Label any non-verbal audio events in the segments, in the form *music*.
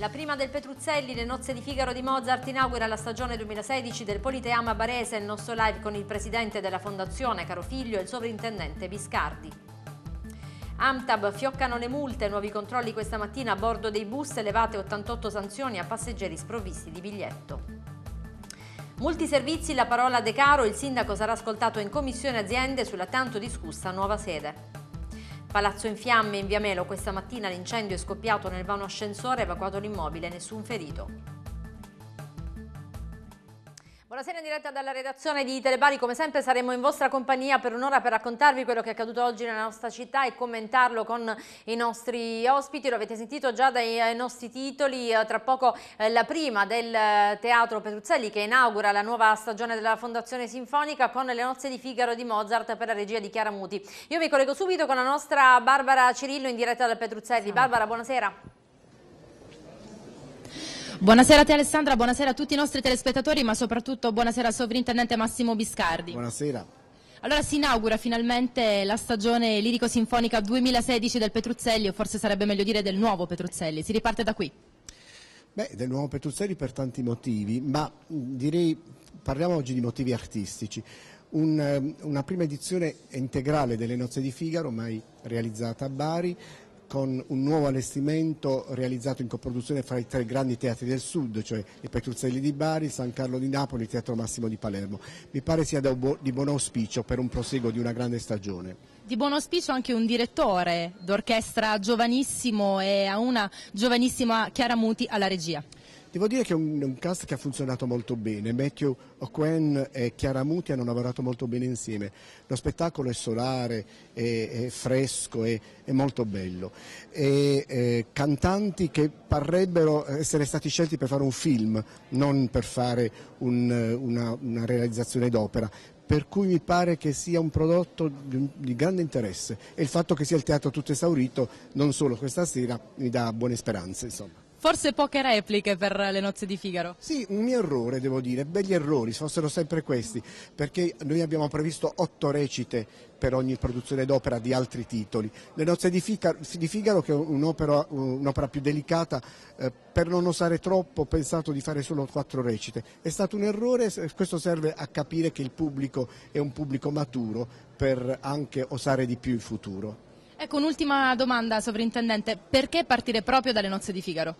La prima del Petruzzelli, le nozze di Figaro di Mozart, inaugura la stagione 2016 del Politeama Barese, il nostro live con il presidente della fondazione, caro figlio, e il sovrintendente Biscardi. Amtab fioccano le multe, nuovi controlli questa mattina a bordo dei bus, elevate 88 sanzioni a passeggeri sprovvisti di biglietto. Multiservizi, la parola De Caro, il sindaco sarà ascoltato in commissione aziende sulla tanto discussa nuova sede. Palazzo in fiamme in via Melo, questa mattina l'incendio è scoppiato nel vano ascensore, evacuato l'immobile, nessun ferito. Buonasera in diretta dalla redazione di Telebari, come sempre saremo in vostra compagnia per un'ora per raccontarvi quello che è accaduto oggi nella nostra città e commentarlo con i nostri ospiti, lo avete sentito già dai eh, nostri titoli, eh, tra poco eh, la prima del Teatro Petruzzelli che inaugura la nuova stagione della Fondazione Sinfonica con le nozze di Figaro di Mozart per la regia di Chiara Muti. Io mi collego subito con la nostra Barbara Cirillo in diretta dal Petruzzelli. Barbara, buonasera. Buonasera a te Alessandra, buonasera a tutti i nostri telespettatori, ma soprattutto buonasera al sovrintendente Massimo Biscardi. Buonasera. Allora si inaugura finalmente la stagione lirico-sinfonica 2016 del Petruzzelli, o forse sarebbe meglio dire del nuovo Petruzzelli. Si riparte da qui. Beh, del nuovo Petruzzelli per tanti motivi, ma direi parliamo oggi di motivi artistici. Un, ehm, una prima edizione integrale delle nozze di Figaro, mai realizzata a Bari, con un nuovo allestimento realizzato in coproduzione fra i tre grandi teatri del sud, cioè i Petruzzelli di Bari, San Carlo di Napoli e il Teatro Massimo di Palermo. Mi pare sia di buon auspicio per un proseguo di una grande stagione di buon auspicio anche un direttore d'orchestra giovanissimo e a una giovanissima Chiara Muti alla regia. Devo dire che è un, un, cast che ha funzionato molto bene. Matthew O'Quinn e Chiara Muti hanno lavorato molto bene insieme. Lo spettacolo è solare, è, è fresco, è, è, molto bello. E, eh, cantanti che parrebbero essere stati scelti per fare un film, non per fare un, una, una realizzazione d'opera per cui mi pare che sia un prodotto di, grande interesse e il fatto che sia il teatro tutto esaurito non solo questa sera mi dà buone speranze. Insomma. Forse poche repliche per le nozze di Figaro. Sì, un mio errore devo dire, begli errori, se fossero sempre questi, perché noi abbiamo previsto otto recite per ogni produzione d'opera di altri titoli. Le nozze di, Figaro, che è un'opera, un più delicata, eh, per non osare troppo ho pensato di fare solo quattro recite. È stato un errore, questo serve a capire che il pubblico è un pubblico maturo per anche osare di più in futuro. Ecco, un'ultima domanda, sovrintendente. Perché partire proprio dalle nozze di Figaro?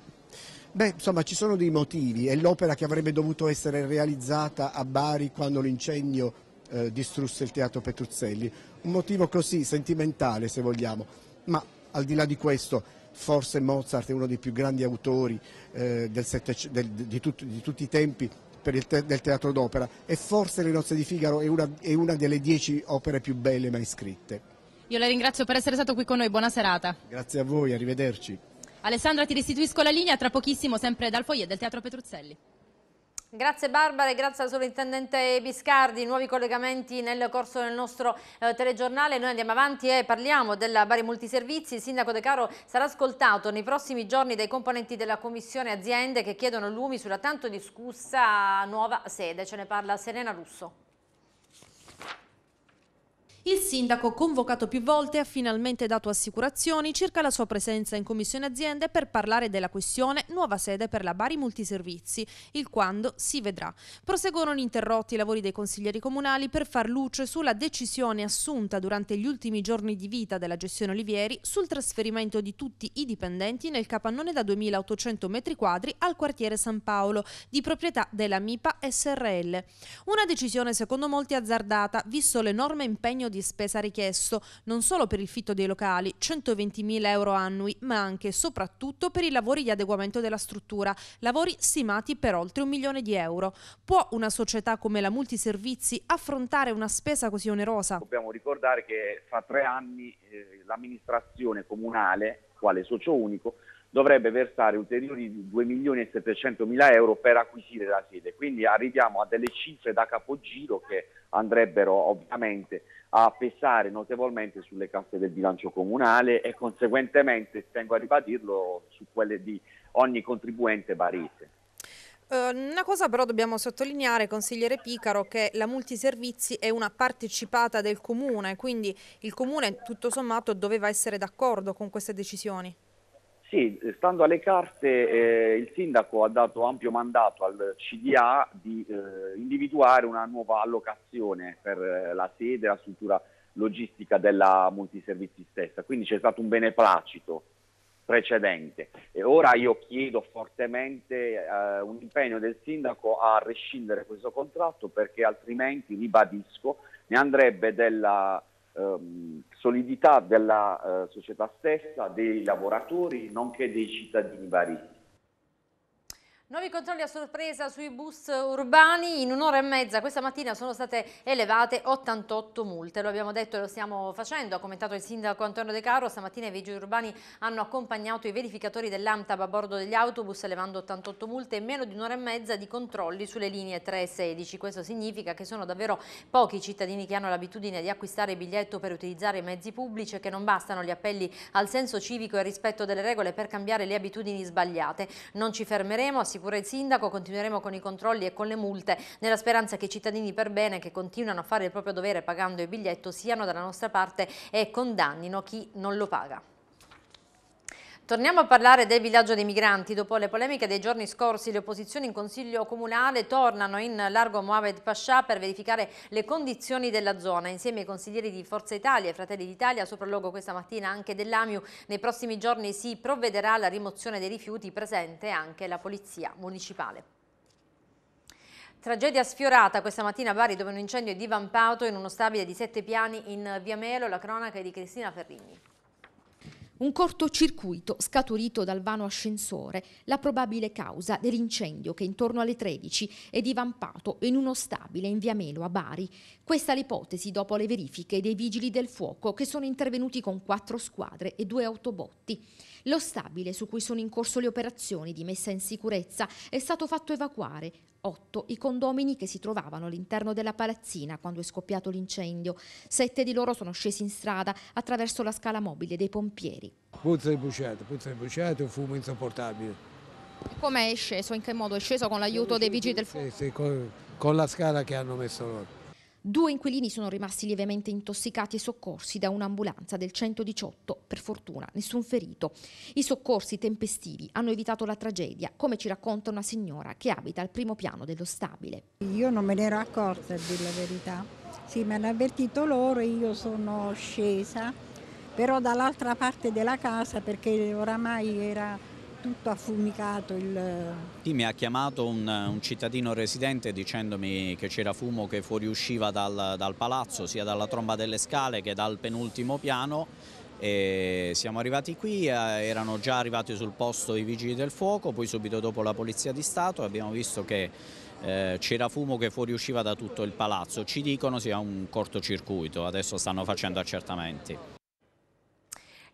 Beh, insomma, ci sono dei motivi. È l'opera che avrebbe dovuto essere realizzata a Bari quando l'incendio eh, distrusse il teatro Petruzzelli. Un motivo così, sentimentale se vogliamo. Ma al di là di questo, forse Mozart è uno dei più grandi autori eh, del sette, del, di, tut, di tutti i tempi, Te del teatro d'opera e forse Le nozze di Figaro è una, è una delle dieci opere più belle mai scritte. Io la ringrazio per essere stato qui con noi, buona serata. Grazie a voi, arrivederci. Alessandra, ti restituisco la linea tra pochissimo, sempre dal foyer del Teatro Petruzzelli. Grazie Barbara e grazie al sovrintendente Biscardi, nuovi collegamenti nel corso del nostro eh, telegiornale, noi andiamo avanti e parliamo della Bari Multiservizi, il sindaco De Caro sarà ascoltato nei prossimi giorni dai componenti della commissione aziende che chiedono lumi sulla tanto discussa nuova sede, ce ne parla Serena Russo. Il sindaco, convocato più volte, ha finalmente dato assicurazioni circa la sua presenza in Commissione Aziende per parlare della questione nuova sede per la Bari Multiservizi, il quando si vedrà. Proseguono interrotti i lavori dei consiglieri comunali per far luce sulla decisione assunta durante gli ultimi giorni di vita della gestione Olivieri sul trasferimento di tutti i dipendenti nel capannone da 2800 metri quadri al quartiere San Paolo, di proprietà della MIPA SRL. Una decisione secondo molti azzardata, visto l'enorme impegno di spesa richiesto non solo per il fitto dei locali, 120.000 euro annui, ma anche e soprattutto per i lavori di adeguamento della struttura, lavori stimati per oltre un milione di euro. Può una società come la Multiservizi affrontare una spesa così onerosa? Dobbiamo ricordare che fra tre anni eh, l'amministrazione comunale, quale socio unico, dovrebbe versare ulteriori 2 milioni e 700 mila euro per acquisire la sede. Quindi arriviamo a delle cifre da capogiro che andrebbero ovviamente a pesare notevolmente sulle casse del bilancio comunale e conseguentemente, tengo a ribadirlo, su quelle di ogni contribuente barese. Eh, una cosa però dobbiamo sottolineare, consigliere Picaro, che la multiservizi è una partecipata del comune, quindi il comune tutto sommato doveva essere d'accordo con queste decisioni. Sì, stando alle carte eh, il sindaco ha dato ampio mandato al CDA di eh, individuare una nuova allocazione per eh, la sede la struttura logistica della multiservizi stessa, quindi c'è stato un beneplacito precedente e ora io chiedo fortemente eh, un impegno del sindaco a rescindere questo contratto perché altrimenti, ribadisco, ne andrebbe della Ehm, solidità della eh, società stessa, dei lavoratori, nonché dei cittadini vari. Nuovi controlli a sorpresa sui bus urbani, in un'ora e mezza questa mattina sono state elevate 88 multe, lo abbiamo detto e lo stiamo facendo, ha commentato il sindaco Antonio De Caro, stamattina i vigili urbani hanno accompagnato i verificatori dell'AMTAB a bordo degli autobus elevando 88 multe e meno di un'ora e mezza di controlli sulle linee 3 e 16, questo significa che sono davvero pochi i cittadini che hanno l'abitudine di acquistare biglietto per utilizzare i mezzi pubblici e che non bastano gli appelli al senso civico e rispetto delle regole per cambiare le abitudini sbagliate. Non ci fermeremo, assicuramente assicura il sindaco, continueremo con i controlli e con le multe nella speranza che i cittadini per bene che continuano a fare il proprio dovere pagando il biglietto siano dalla nostra parte e condannino chi non lo paga. Torniamo a parlare del villaggio dei migranti. Dopo le polemiche dei giorni scorsi, le opposizioni in Consiglio Comunale tornano in largo Mohamed Pascià per verificare le condizioni della zona. Insieme ai consiglieri di Forza Italia e Fratelli d'Italia, sopralluogo questa mattina anche dell'AMIU, nei prossimi giorni si provvederà alla rimozione dei rifiuti, presente anche la Polizia Municipale. Tragedia sfiorata questa mattina a Bari dove un incendio è divampato in uno stabile di sette piani in Via Melo, la cronaca è di Cristina Ferrigni. Un cortocircuito scaturito dal vano ascensore, la probabile causa dell'incendio che intorno alle 13 è divampato in uno stabile in via Melo a Bari. Questa è l'ipotesi dopo le verifiche dei vigili del fuoco che sono intervenuti con quattro squadre e due autobotti. Lo stabile su cui sono in corso le operazioni di messa in sicurezza è stato fatto evacuare 8 i condomini che si trovavano all'interno della palazzina quando è scoppiato l'incendio. Sette di loro sono scesi in strada attraverso la scala mobile dei pompieri. Puzza di bruciato, puzza di bruciato, fumo insopportabile. Come è sceso? In che modo è sceso con l'aiuto dei vigili del fuoco? Sì, sì, con, con la scala che hanno messo loro. Due inquilini sono rimasti lievemente intossicati e soccorsi da un'ambulanza del 118. Per fortuna nessun ferito. I soccorsi tempestivi hanno evitato la tragedia, come ci racconta una signora che abita al primo piano dello stabile. Io non me ne ero accorta, a dire la verità. Sì, mi hanno avvertito loro e io sono scesa, però dall'altra parte della casa perché oramai era tutto affumicato. Il... Sì, eh, mi ha chiamato un, un, cittadino residente dicendomi che c'era fumo che fuoriusciva dal, dal palazzo, sia dalla tromba delle scale che dal penultimo piano e siamo arrivati qui, eh, erano già arrivati sul posto i vigili del fuoco, poi subito dopo la Polizia di Stato abbiamo visto che eh, c'era fumo che fuoriusciva da tutto il palazzo, ci dicono sia un cortocircuito, adesso stanno facendo accertamenti.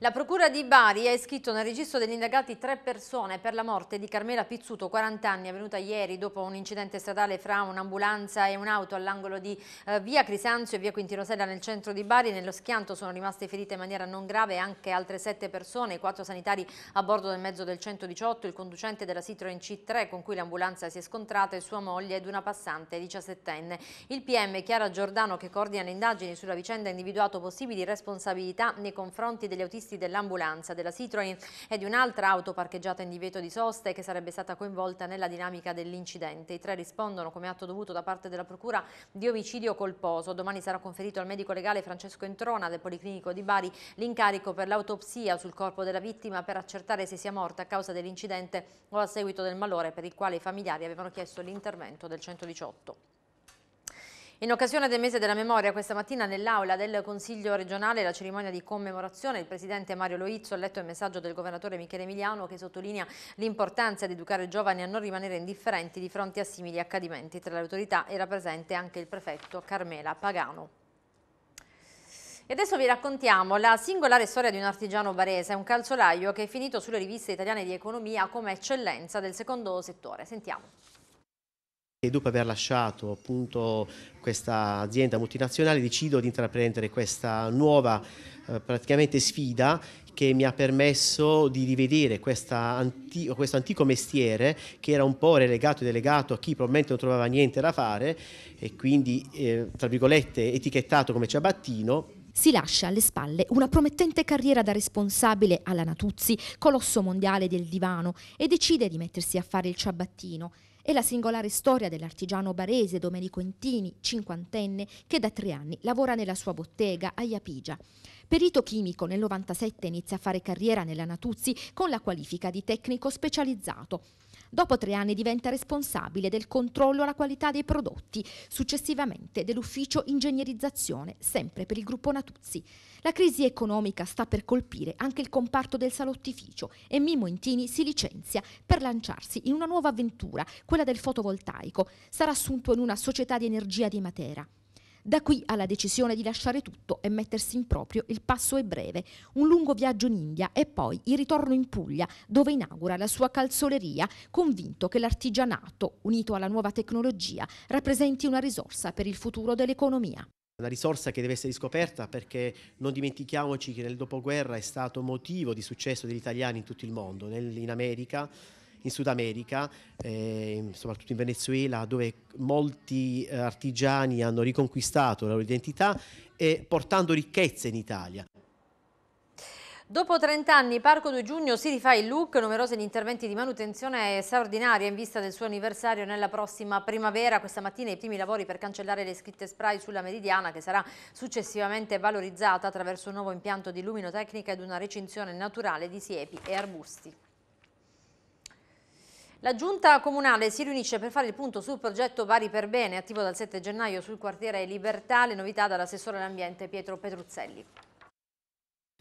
La Procura di Bari ha iscritto nel registro degli indagati tre persone per la morte di Carmela Pizzuto, 40 anni, avvenuta ieri dopo un incidente stradale fra un'ambulanza e un'auto all'angolo di eh, via Crisanzio e via Quintino Sella nel centro di Bari. Nello schianto sono rimaste ferite in maniera non grave anche altre sette persone, quattro sanitari a bordo del mezzo del 118, il conducente della Citroen C3 con cui l'ambulanza si è scontrata e sua moglie ed una passante 17enne. Il PM Chiara Giordano che coordina le indagini sulla vicenda ha individuato possibili responsabilità nei confronti degli autisti motoristi dell'ambulanza della Citroën e di un'altra auto parcheggiata in divieto di sosta e che sarebbe stata coinvolta nella dinamica dell'incidente. I tre rispondono come atto dovuto da parte della Procura di omicidio colposo. Domani sarà conferito al medico legale Francesco Entrona del Policlinico di Bari l'incarico per l'autopsia sul corpo della vittima per accertare se sia morta a causa dell'incidente o a seguito del malore per il quale i familiari avevano chiesto l'intervento del 118. In occasione del mese della memoria, questa mattina nell'aula del Consiglio regionale, la cerimonia di commemorazione, il presidente Mario Loizzo ha letto il messaggio del governatore Michele Emiliano che sottolinea l'importanza di educare i giovani a non rimanere indifferenti di fronte a simili accadimenti. Tra le autorità era presente anche il prefetto Carmela Pagano. E adesso vi raccontiamo la singolare storia di un artigiano barese, un calzolaio che è finito sulle riviste italiane di economia come eccellenza del secondo settore. Sentiamo. E dopo aver lasciato appunto questa azienda multinazionale decido di intraprendere questa nuova eh, praticamente sfida che mi ha permesso di rivedere anti questo antico mestiere che era un po' relegato e delegato a chi probabilmente non trovava niente da fare e quindi eh, tra virgolette etichettato come ciabattino si lascia alle spalle una promettente carriera da responsabile alla Natuzzi, colosso mondiale del divano, e decide di mettersi a fare il ciabattino e la singolare storia dell'artigiano barese Domenico Intini, cinquantenne, che da tre anni lavora nella sua bottega a Iapigia. Perito chimico nel 97 inizia a fare carriera nella Natuzzi con la qualifica di tecnico specializzato. Dopo tre anni diventa responsabile del controllo alla qualità dei prodotti, successivamente dell'ufficio ingegnerizzazione, sempre per il gruppo Natuzzi. La crisi economica sta per colpire anche il comparto del salottificio e Mimo Intini si licenzia per lanciarsi in una nuova avventura, quella del fotovoltaico. Sarà assunto in una società di energia di Matera. Da qui alla decisione di lasciare tutto e mettersi in proprio, il passo è breve, un lungo viaggio in India e poi il ritorno in Puglia, dove inaugura la sua calzoleria, convinto che l'artigianato, unito alla nuova tecnologia, rappresenti una risorsa per il futuro dell'economia una risorsa che deve essere scoperta perché non dimentichiamoci che nel dopoguerra è stato motivo di successo degli italiani in tutto il mondo, in America, in Sud America, eh, soprattutto in Venezuela, dove molti eh, artigiani hanno riconquistato la loro identità e portando ricchezze in Italia. Dopo 30 anni, Parco 2 Giugno si rifà il look, numerosi gli interventi di manutenzione straordinaria in vista del suo anniversario nella prossima primavera. Questa mattina i primi lavori per cancellare le scritte spray sulla Meridiana, che sarà successivamente valorizzata attraverso un nuovo impianto di luminotecnica ed una recinzione naturale di siepi e arbusti. La giunta comunale si riunisce per fare il punto sul progetto Bari per Bene, attivo dal 7 gennaio sul quartiere Libertà, le novità dall'assessore all'ambiente Pietro Petruzzelli.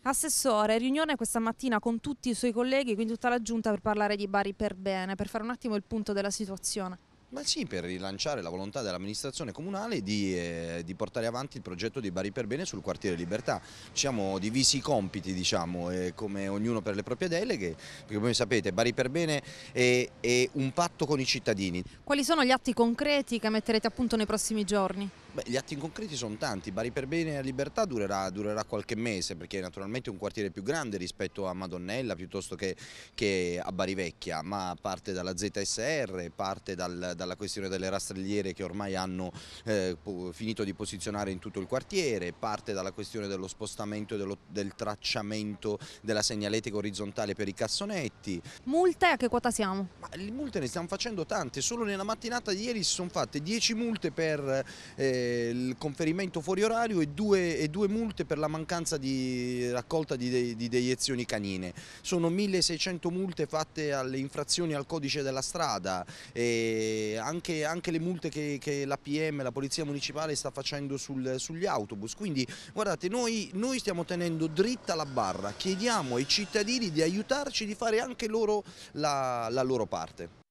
Assessore, riunione questa mattina con tutti i suoi colleghi, quindi tutta la giunta per parlare di Bari per Bene, per fare un attimo il punto della situazione. Ma sì, per rilanciare la volontà dell'amministrazione comunale di, eh, di, portare avanti il progetto di Bari per Bene sul quartiere Libertà. Ci siamo divisi i compiti, diciamo, eh, come ognuno per le proprie deleghe, perché come sapete Bari per Bene è, è un patto con i cittadini. Quali sono gli atti concreti che metterete a punto nei prossimi giorni? Beh, gli atti concreti sono tanti, Bari per Bene e Libertà durerà, durerà, qualche mese perché naturalmente è un quartiere più grande rispetto a Madonnella piuttosto che, che a Bari Vecchia, ma parte dalla ZSR, parte dal, dalla questione delle rastrelliere che ormai hanno eh, finito di posizionare in tutto il quartiere, parte dalla questione dello spostamento e dello, del tracciamento della segnaletica orizzontale per i cassonetti. Multe a che quota siamo? Ma le multe ne stiamo facendo tante, solo nella mattinata di ieri si sono fatte 10 multe per... Eh, il conferimento fuori orario e due, e due multe per la mancanza di raccolta di, de, di deiezioni canine. Sono 1600 multe fatte alle infrazioni al codice della strada, anche, anche, le multe che, che la PM, la Polizia Municipale sta facendo sul, sugli autobus. Quindi guardate, noi, noi stiamo tenendo dritta la barra, chiediamo ai cittadini di aiutarci di fare anche loro la, la loro parte.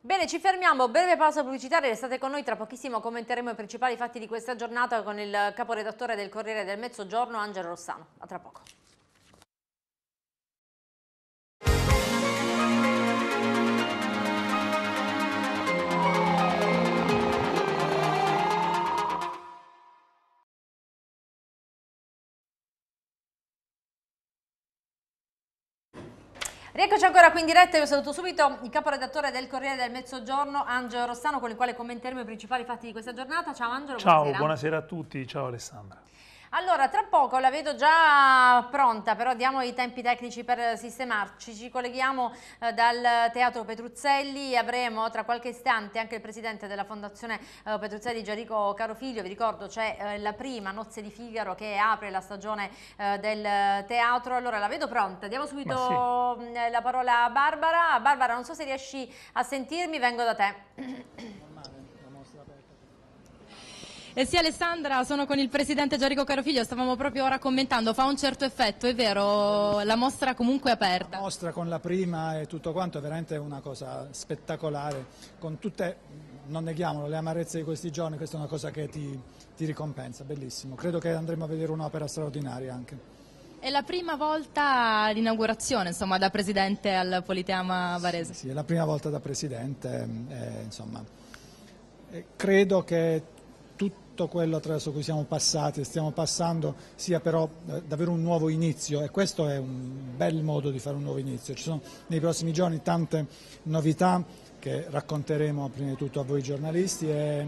Bene, ci fermiamo, breve pausa pubblicitaria, restate con noi, tra pochissimo commenteremo i principali fatti di questa giornata con il caporedattore del Corriere del Mezzogiorno, Angelo Rossano. A tra poco. Rieccoci ancora qui in diretta, io saluto subito il caporedattore del Corriere del Mezzogiorno, Angelo Rossano, con il quale commenteremo i principali fatti di questa giornata. Ciao Angelo, Ciao, buonasera, buonasera a tutti, ciao Alessandra. Allora, tra poco la vedo già pronta, però diamo i tempi tecnici per sistemarci. Ci colleghiamo eh, dal Teatro Petruzzelli, avremo tra qualche istante anche il presidente della Fondazione eh, Petruzzelli, Gianrico Carofiglio. Vi ricordo c'è eh, la prima Nozze di Figaro che apre la stagione eh, del teatro. Allora, la vedo pronta. Diamo subito sì. Mm, la parola a Barbara. Barbara, non so se riesci a sentirmi, vengo da te. *clears throat* E sì Alessandra, sono con il presidente Giorico Carofiglio, stavamo proprio ora commentando, fa un certo effetto, è vero, la mostra comunque è aperta. La mostra con la prima e tutto quanto è veramente una cosa spettacolare, con tutte non neghiamolo, le amarezze di questi giorni, questa è una cosa che ti, ti, ricompensa, bellissimo. Credo che andremo a vedere un'opera straordinaria anche. È la prima volta l'inaugurazione, insomma, da presidente al Politeama Varese. Sì, sì è la prima volta da presidente, eh, insomma, eh, credo che tutto quello attraverso cui siamo passati e stiamo passando sia però eh, davvero un nuovo inizio e questo è un bel modo di fare un nuovo inizio. Ci sono nei prossimi giorni tante novità che racconteremo prima di tutto a voi giornalisti. E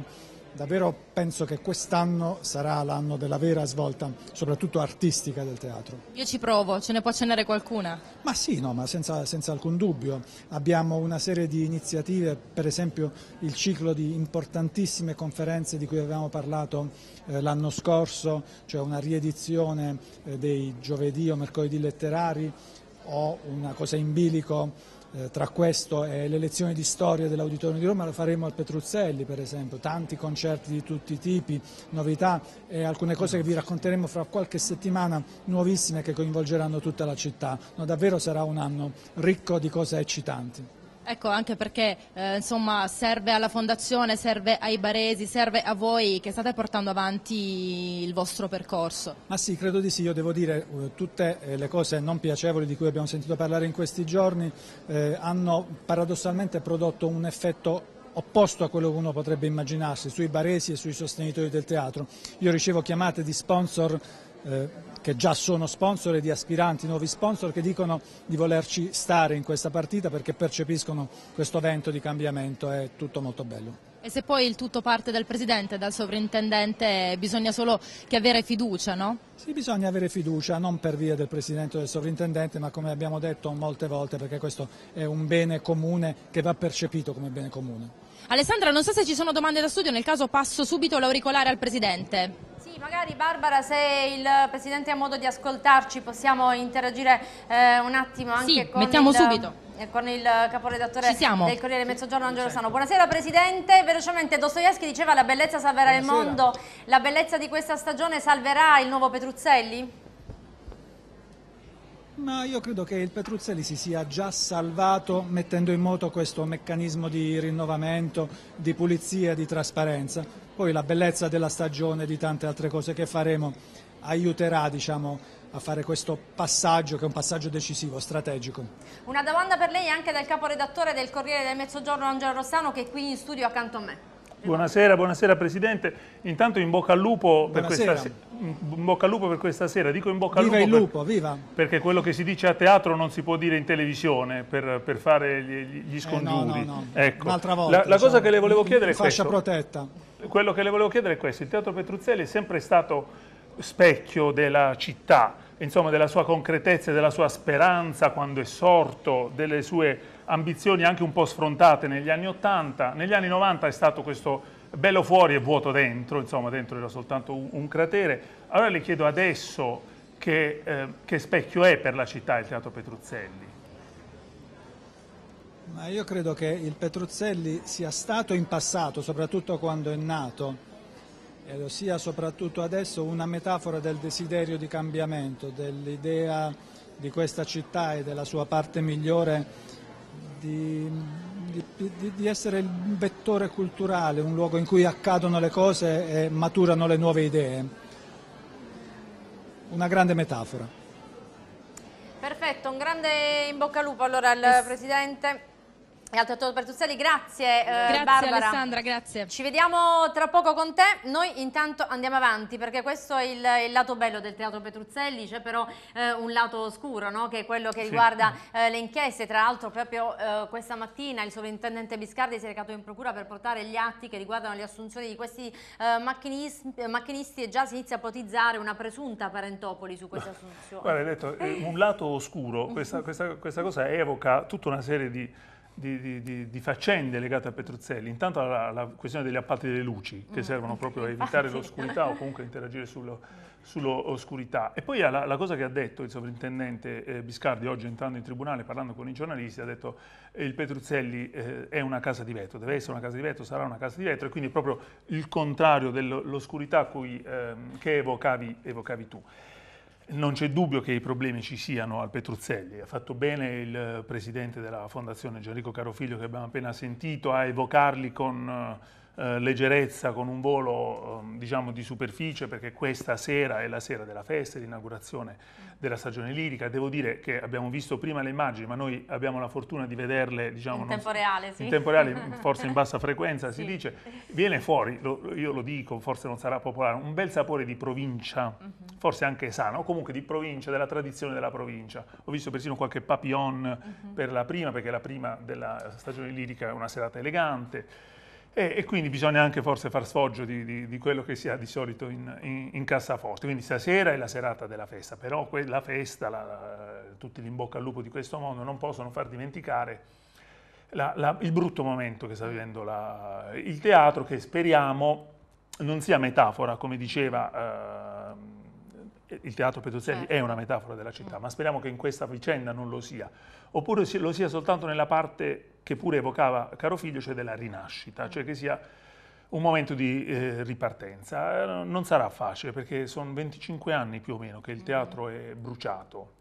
davvero penso che quest'anno sarà l'anno della vera svolta, soprattutto artistica del teatro. Io ci provo, ce ne può accennare qualcuna? Ma sì, no, ma senza, senza alcun dubbio. Abbiamo una serie di iniziative, per esempio il ciclo di importantissime conferenze di cui avevamo parlato eh, l'anno scorso, cioè una riedizione eh, dei giovedì o mercoledì letterari o una cosa in bilico eh, tra questo e le lezioni di storia dell'Auditorio di Roma lo faremo al Petruzzelli per esempio, tanti concerti di tutti i tipi, novità e alcune cose che vi racconteremo fra qualche settimana nuovissime che coinvolgeranno tutta la città. No, davvero sarà un anno ricco di cose eccitanti. Ecco, anche perché eh, insomma, serve alla Fondazione, serve ai baresi, serve a voi che state portando avanti il vostro percorso. Ma sì, credo di sì, io devo dire che eh, tutte eh, le cose non piacevoli di cui abbiamo sentito parlare in questi giorni eh, hanno paradossalmente prodotto un effetto opposto a quello che uno potrebbe immaginarsi sui baresi e sui sostenitori del teatro. Io ricevo chiamate di sponsor eh, che già sono sponsor e di aspiranti nuovi sponsor che dicono di volerci stare in questa partita perché percepiscono questo vento di cambiamento, è tutto molto bello. E se poi il tutto parte dal presidente, dal sovrintendente, bisogna solo che avere fiducia, no? Sì, bisogna avere fiducia, non per via del presidente o del sovrintendente, ma come abbiamo detto molte volte, perché questo è un bene comune che va percepito come bene comune. Alessandra, non so se ci sono domande da studio, nel caso passo subito l'auricolare al presidente. Sì, magari Barbara, se il Presidente ha modo di ascoltarci, possiamo interagire eh, un attimo anche sì, con, mettiamo il, subito. Eh, con il caporedattore del Corriere Mezzogiorno, Angelo certo. Sano. Buonasera Presidente, velocemente Dostoevsky diceva la bellezza salverà Buonasera. il mondo, la bellezza di questa stagione salverà il nuovo Petruzzelli? Ma io credo che il Petruzzelli si sia già salvato mettendo in moto questo meccanismo di rinnovamento, di pulizia, di trasparenza poi la bellezza della stagione e di tante altre cose che faremo aiuterà diciamo, a fare questo passaggio che è un passaggio decisivo, strategico. Una domanda per lei anche dal caporedattore del Corriere del Mezzogiorno Angelo Rossano che è qui in studio accanto a me. Buonasera, buonasera Presidente. Intanto in bocca, questa, in bocca al lupo per questa, sera. Dico in bocca al viva lupo, il lupo per, viva. perché quello che si dice a teatro non si può dire in televisione per, per fare gli, gli scongiuri. Eh, no, no, no. Ecco. Un'altra volta. La, la diciamo, cosa che le volevo chiedere è questo. Protetta. Quello che le volevo chiedere è questo. Il Teatro Petruzzelli è sempre stato specchio della città, insomma della sua concretezza, della sua speranza quando è sorto, delle sue ambizioni anche un po' sfrontate negli anni 80, negli anni 90 è stato questo bello fuori e vuoto dentro, insomma dentro era soltanto un, un cratere. Allora le chiedo adesso che, eh, che specchio è per la città il Teatro Petruzzelli? Ma io credo che il Petruzzelli sia stato in passato, soprattutto quando è nato, e lo sia soprattutto adesso, una metafora del desiderio di cambiamento, dell'idea di questa città e della sua parte migliore di, di, di, essere il vettore culturale, un luogo in cui accadono le cose e maturano le nuove idee. Una grande metafora. Perfetto, un grande in bocca al lupo allora al Presidente. E al dottor Bertuzzelli, grazie, eh, grazie Barbara. Alessandra, grazie. Ci vediamo tra poco con te, noi intanto andiamo avanti perché questo è il, il lato bello del teatro Petruzzelli, c'è però eh, un lato oscuro no? che è quello che sì. riguarda eh, le inchieste, tra l'altro proprio eh, questa mattina il sovrintendente Biscardi si è recato in procura per portare gli atti che riguardano le assunzioni di questi eh, macchinisti, macchinisti, e già si inizia a ipotizzare una presunta parentopoli su queste assunzioni. Guarda, hai detto eh, un lato oscuro, questa, questa, questa cosa evoca tutta una serie di di, di, di, di, faccende legate a Petruzzelli, intanto la, la questione degli appalti delle luci che mm. servono proprio a evitare ah, l'oscurità o comunque interagire sull'oscurità. Sull e poi la, la, cosa che ha detto il sovrintendente eh, Biscardi oggi entrando in tribunale parlando con i giornalisti, ha detto eh, il Petruzzelli eh, è una casa di vetro, deve essere una casa di vetro, sarà una casa di vetro e quindi è proprio il contrario dell'oscurità ehm, che evocavi, evocavi tu non c'è dubbio che i problemi ci siano al Petruzzelli. Ha fatto bene il presidente della Fondazione Gianrico Carofiglio che abbiamo appena sentito a evocarli con eh, eh, leggerezza con un volo eh, diciamo di superficie perché questa sera è la sera della festa di inaugurazione della stagione lirica. Devo dire che abbiamo visto prima le immagini ma noi abbiamo la fortuna di vederle diciamo, in, tempo reale, sì. in tempo reale, *laughs* forse in bassa frequenza sì. si dice. Viene fuori, lo, io lo dico, forse non sarà popolare, un bel sapore di provincia, mm -hmm. forse anche sano, comunque di provincia, della tradizione della provincia. Ho visto persino qualche papillon mm -hmm. per la prima perché la prima della stagione lirica è una serata elegante. E, e, quindi bisogna anche forse far sfoggio di, di, di quello che si ha di solito in, in, in cassaforte. Quindi stasera è la serata della festa, però la festa, la, la, in bocca al lupo di questo mondo, non possono far dimenticare la, il brutto momento che sta vivendo il teatro, che speriamo non sia metafora, come diceva... Eh, il teatro Petruzzelli certo. è una metafora della città, mm. ma speriamo che in questa vicenda non lo sia, oppure lo sia soltanto nella parte che pure evocava caro figlio, cioè della rinascita, mm. cioè che sia un momento di eh, ripartenza. Eh, non sarà facile perché sono 25 anni più o meno che il mm. teatro mm. è bruciato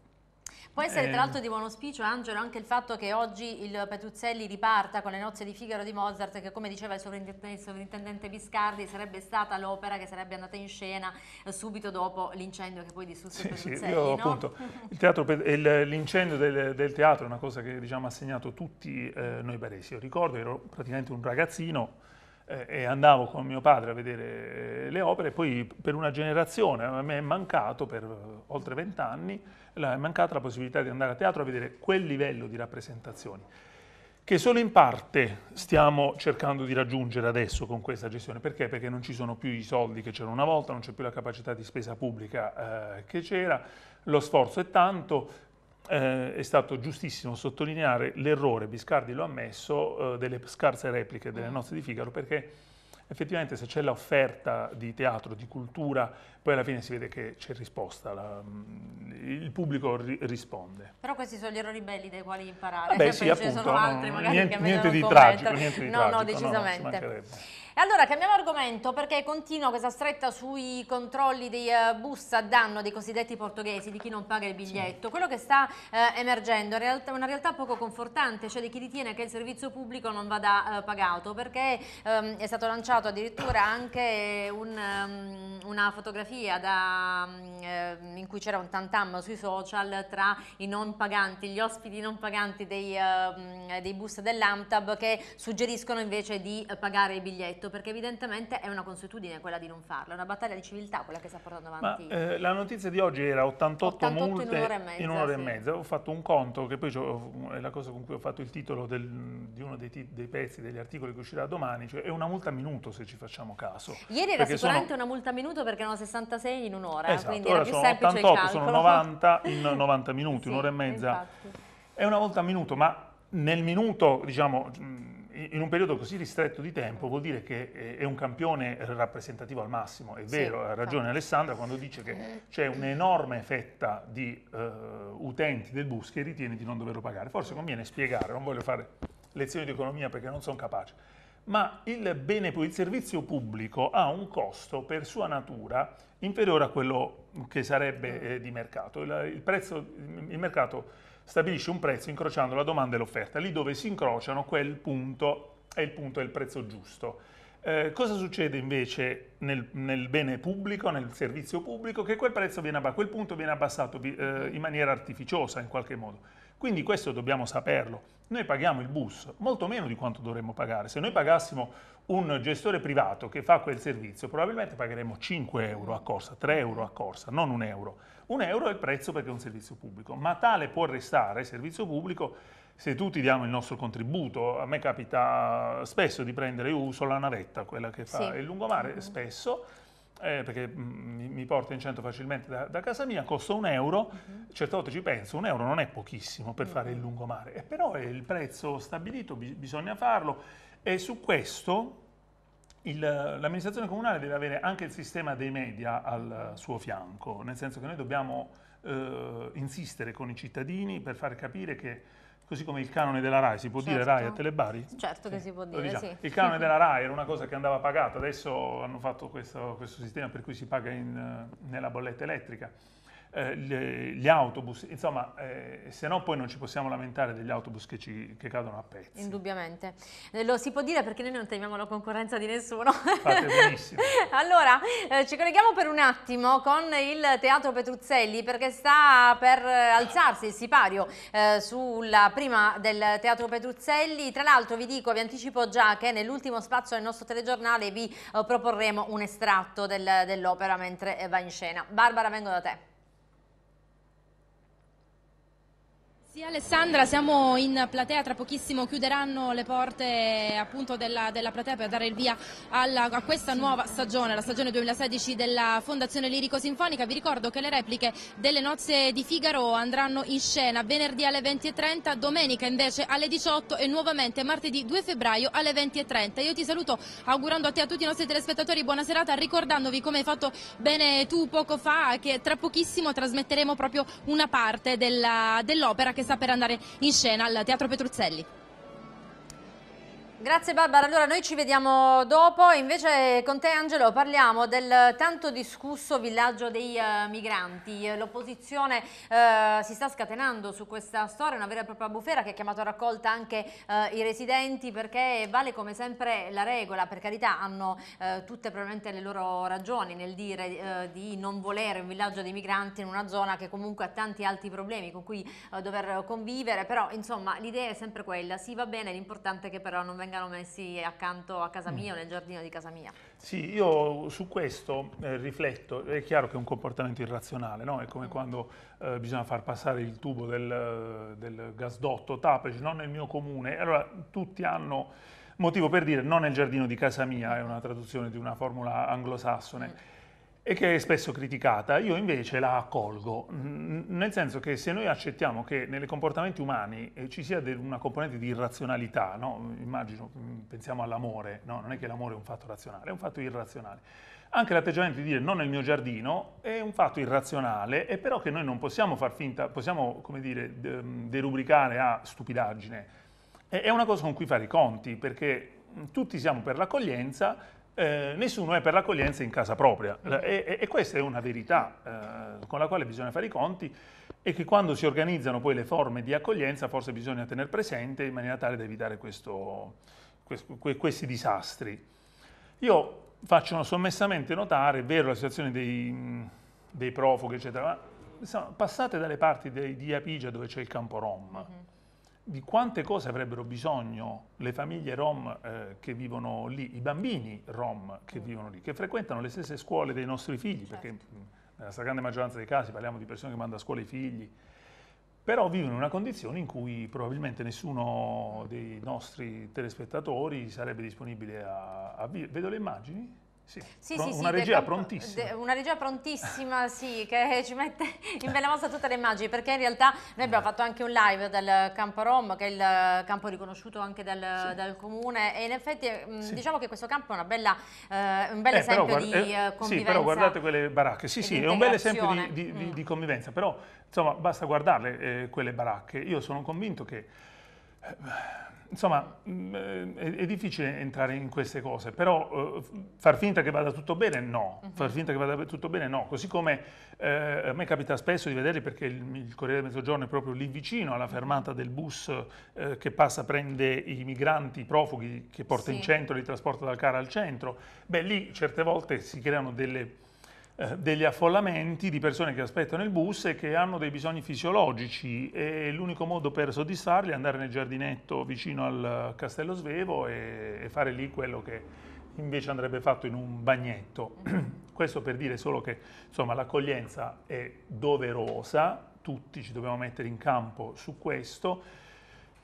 Può essere eh... tra l'altro di buon auspicio, Angelo, anche il fatto che oggi il Petruzzelli riparta con le nozze di Figaro di Mozart, che come diceva il sovrintendente Biscardi sarebbe stata l'opera che sarebbe andata in scena eh, subito dopo l'incendio che poi distrusse sì, il Petruzzelli. Sì, io, no? appunto, l'incendio del, del, teatro è una cosa che diciamo, ha segnato tutti eh, noi baresi. Io ricordo, ero praticamente un ragazzino, eh, e andavo con mio padre a vedere eh, le opere, poi per una generazione a me è mancato, per eh, oltre vent'anni, è mancata la possibilità di andare a teatro a vedere quel livello di rappresentazioni, che solo in parte stiamo cercando di raggiungere adesso con questa gestione. Perché? Perché non ci sono più i soldi che c'erano una volta, non c'è più la capacità di spesa pubblica eh, che c'era, lo sforzo è tanto, eh, è stato giustissimo sottolineare l'errore, Biscardi lo ha ammesso, eh, delle scarse repliche delle mm. nozze di Figaro perché effettivamente se c'è l'offerta di teatro, di cultura, poi alla fine si vede che c'è risposta, la, mm, il pubblico ri risponde. Però questi sono gli errori belli dai quali imparare, Vabbè, ah cioè, sì, appunto, ce ne sono altri magari niente, che niente di, tragico, niente di no, tragico, No, decisamente. No, allora cambiamo argomento perché continua questa stretta sui controlli dei eh, bus a danno dei cosiddetti portoghesi, di chi non paga il biglietto. Sì. Quello che sta eh, emergendo è una realtà poco confortante, cioè di chi ritiene che il servizio pubblico non vada eh, pagato, perché ehm, è stato lanciato addirittura anche un, um, una fotografia da, um, in cui c'era un tantam sui social tra i non paganti, gli ospiti non paganti dei, uh, dei bus dell'AMTAB che suggeriscono invece di eh, pagare il biglietto perché evidentemente è una consuetudine quella di non farlo, è una battaglia di civiltà quella che sta portando avanti. Ma, eh, la notizia di oggi era 88, 88 multe in un'ora e mezza. In un'ora sì. e mezza. Ho fatto un conto, che poi è la cosa con cui ho fatto il titolo del, di uno dei, dei, pezzi, degli articoli che uscirà domani, cioè è una multa a minuto se ci facciamo caso. Ieri era sicuramente sono... una multa a minuto perché erano 66 in un'ora, esatto, quindi era più sono semplice 88, sono 90 in 90 *laughs* minuti, sì, un'ora e mezza. Infatti. È una multa a minuto, ma nel minuto, diciamo in un periodo così ristretto di tempo vuol dire che è un campione rappresentativo al massimo, è vero, ha ragione infatti. Alessandra quando dice che c'è un'enorme fetta di uh, utenti del bus che ritiene di non doverlo pagare. Forse conviene spiegare, non voglio fare lezioni di economia perché non sono capace, ma il, bene, il servizio pubblico ha un costo per sua natura inferiore a quello che sarebbe eh, di mercato. Il, il prezzo, il mercato stabilisce un prezzo incrociando la domanda e l'offerta. Lì dove si incrociano, quel punto è il punto del prezzo giusto. Eh, cosa succede invece nel, nel, bene pubblico, nel servizio pubblico? Che quel prezzo viene abbassato, quel punto viene abbassato eh, in maniera artificiosa in qualche modo. Quindi questo dobbiamo saperlo. Noi paghiamo il bus molto meno di quanto dovremmo pagare. Se noi pagassimo un gestore privato che fa quel servizio, probabilmente pagheremmo 5 euro a corsa, 3 euro a corsa, non 1 euro. Un euro è il prezzo perché è un servizio pubblico, ma tale può restare servizio pubblico se tutti diamo il nostro contributo. A me capita spesso di prendere, io uso la navetta, quella che fa sì. il lungomare, mm -hmm. spesso, eh, perché mm, mi, mi porta in centro facilmente da, da, casa mia, costa un euro, mm-hmm. certe volte ci penso, un euro non è pochissimo per mm -hmm. fare il lungomare, eh, però è il prezzo stabilito, bi bisogna farlo e su questo il, l'amministrazione comunale deve avere anche il sistema dei media al suo fianco, nel senso che noi dobbiamo eh, insistere con i cittadini per far capire che così come il canone della RAI, si può certo. dire RAI a certo. Telebari? Certo sì. che si può dire, diciamo. sì. Il canone *laughs* della RAI era una cosa che andava pagata, adesso hanno fatto questo, questo sistema per cui si paga in, nella bolletta elettrica eh, gli autobus, insomma, eh, se no poi non ci possiamo lamentare degli autobus che, ci, che cadono a pezzi. Indubbiamente, eh, lo si può dire perché noi non temiamo la concorrenza di nessuno. Fate benissimo. *laughs* allora, eh, ci colleghiamo per un attimo con il Teatro Petruzzelli perché sta per eh, alzarsi il sipario sulla prima del Teatro Petruzzelli. Tra l'altro vi dico, vi anticipo già che nell'ultimo spazio del nostro telegiornale vi proporremo un estratto del, dell'opera mentre va in scena. Barbara, vengo da te. Sì Alessandra, siamo in platea, tra pochissimo chiuderanno le porte appunto, della, della, platea per dare il via alla, a questa nuova stagione, la stagione 2016 della Fondazione Lirico Sinfonica. Vi ricordo che le repliche delle nozze di Figaro andranno in scena venerdì alle 20.30, domenica invece alle 18 e nuovamente martedì 2 febbraio alle 20.30. Io ti saluto augurando a te e a tutti i nostri telespettatori buona serata, ricordandovi come hai fatto bene tu poco fa che tra pochissimo trasmetteremo proprio una parte dell'opera dell che sta per andare in scena al Teatro Petruzzelli. Grazie Barbara, allora noi ci vediamo dopo, invece con te Angelo parliamo del tanto discusso villaggio dei uh, migranti, l'opposizione uh, si sta scatenando su questa storia, una vera e propria bufera che ha chiamato a raccolta anche uh, i residenti perché vale come sempre la regola, per carità hanno tutte probabilmente le loro ragioni nel dire di non volere un villaggio dei migranti in una zona che comunque ha tanti altri problemi con cui dover convivere, però insomma l'idea è sempre quella, sì va bene, l'importante è che però non venga vengano messi accanto a casa mia mm. o nel giardino di casa mia. Sì, io su questo eh, rifletto, è chiaro che è un comportamento irrazionale, no? è come mm. quando eh, bisogna far passare il tubo del, del gasdotto, tapeci, non nel mio comune, allora tutti hanno motivo per dire non nel giardino di casa mia, è una traduzione di una formula anglosassone. Mm e che è spesso criticata, io invece la accolgo, nel senso che se noi accettiamo che nelle comportamenti umani eh, ci sia una componente di irrazionalità, no? immagino, mm, pensiamo all'amore, no? non è che l'amore è un fatto razionale, è un fatto irrazionale. Anche l'atteggiamento di dire non nel mio giardino è un fatto irrazionale è però che noi non possiamo far finta, possiamo come dire, mm, derubricare a stupidaggine. È una cosa con cui fare i conti, perché mm, tutti siamo per l'accoglienza, eh, nessuno è per l'accoglienza in casa propria mm. eh, e, e questa è una verità eh, con la quale bisogna fare i conti e che quando si organizzano poi le forme di accoglienza forse bisogna tenere presente in maniera tale da evitare questo, que, questi disastri. Io faccio sommessamente notare, è vero la situazione dei, dei profughi eccetera, ma insomma, passate dalle parti dei, di Apigia dove c'è il campo Rom. Mm-hmm di quante cose avrebbero bisogno le famiglie rom eh, che vivono lì, i bambini rom che mm. vivono lì, che frequentano le stesse scuole dei nostri figli, certo. perché mm, nella stragrande maggioranza dei casi parliamo di persone che mandano a scuola i figli, però vivono in una condizione in cui probabilmente nessuno dei nostri telespettatori sarebbe disponibile a, a Vedo le immagini? Sì, sì, Pro sì, una regia campo, prontissima. De, una regia prontissima, *laughs* sì, che ci mette in bella mossa tutte le immagini, perché in realtà noi abbiamo eh. fatto anche un live dal campo Rom, che è il campo riconosciuto anche dal, sì. dal comune, e in effetti mh, mm, diciamo che questo campo è bella, eh, un bel eh, esempio però, di eh, convivenza. Eh, sì, però guardate quelle baracche, sì, sì, è un bel esempio di, di, mm. di convivenza, però insomma basta guardarle eh, quelle baracche. Io sono convinto che Insomma, mm, eh, è, difficile entrare in queste cose, però eh, far finta che vada tutto bene, no. Uh-huh. Far finta che vada tutto bene, no. Così come eh, a me capita spesso di vederli perché il, il, Corriere del Mezzogiorno è proprio lì vicino alla fermata del bus eh, che passa, prende i migranti, i profughi che porta sì. in centro, li trasporta dal CARA al centro. Beh, lì certe volte si creano delle eh, degli affollamenti di persone che aspettano il bus e che hanno dei bisogni fisiologici e l'unico modo per soddisfarli è andare nel giardinetto vicino al Castello Svevo e, fare lì quello che invece andrebbe fatto in un bagnetto. *clears throat* Questo per dire solo che l'accoglienza è doverosa, tutti ci dobbiamo mettere in campo su questo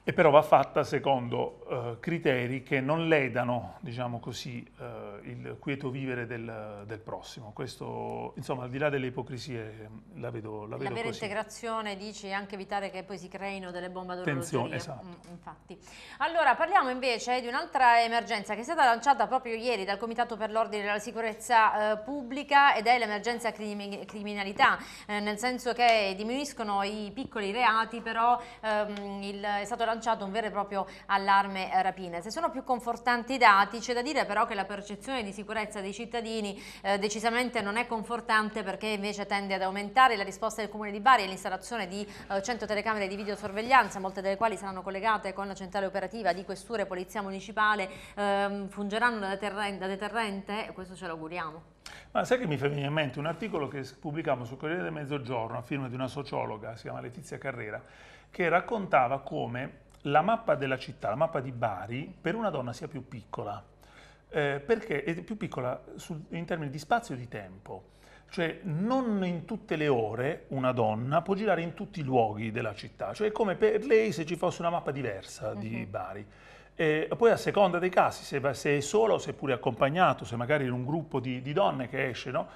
e però va fatta secondo eh, criteri che non ledano, diciamo così, eh, il quieto vivere del, del, prossimo. Questo, insomma, al di là delle ipocrisie, ehm, la vedo, la vedo La vera così. integrazione, dici, anche evitare che poi si creino delle bombe ad orologeria. Esatto. Mm, infatti. Allora, parliamo invece di un'altra emergenza che è stata lanciata proprio ieri dal Comitato per l'Ordine e la Sicurezza eh, Pubblica ed è l'emergenza crimi criminalità, eh, nel senso che diminuiscono i piccoli reati, però ehm, il, è stato lanciato lanciato un vero e proprio allarme eh, rapine. Se sono più confortanti i dati, c'è da dire però che la percezione di sicurezza dei cittadini eh, decisamente non è confortante perché invece tende ad aumentare la risposta del Comune di Bari l'installazione di eh, 100 telecamere di videosorveglianza, molte delle quali saranno collegate con la centrale operativa di questure e polizia municipale, eh, fungeranno da deterrente, da deterrente, questo ce l'auguriamo. Ma sai che mi fa venire in mente un articolo che pubblicavamo sul Corriere del Mezzogiorno a firma di una sociologa, si chiama Letizia Carrera, che raccontava come la mappa della città, la mappa di Bari, per una donna sia più piccola, eh, perché è più piccola su, in termini di spazio e di tempo. Cioè non in tutte le ore una donna può girare in tutti i luoghi della città, cioè è come per lei se ci fosse una mappa diversa di uh-huh. Bari. E poi a seconda dei casi, se, se è solo, se è pure accompagnato, se magari in un gruppo di, di donne che esce, no?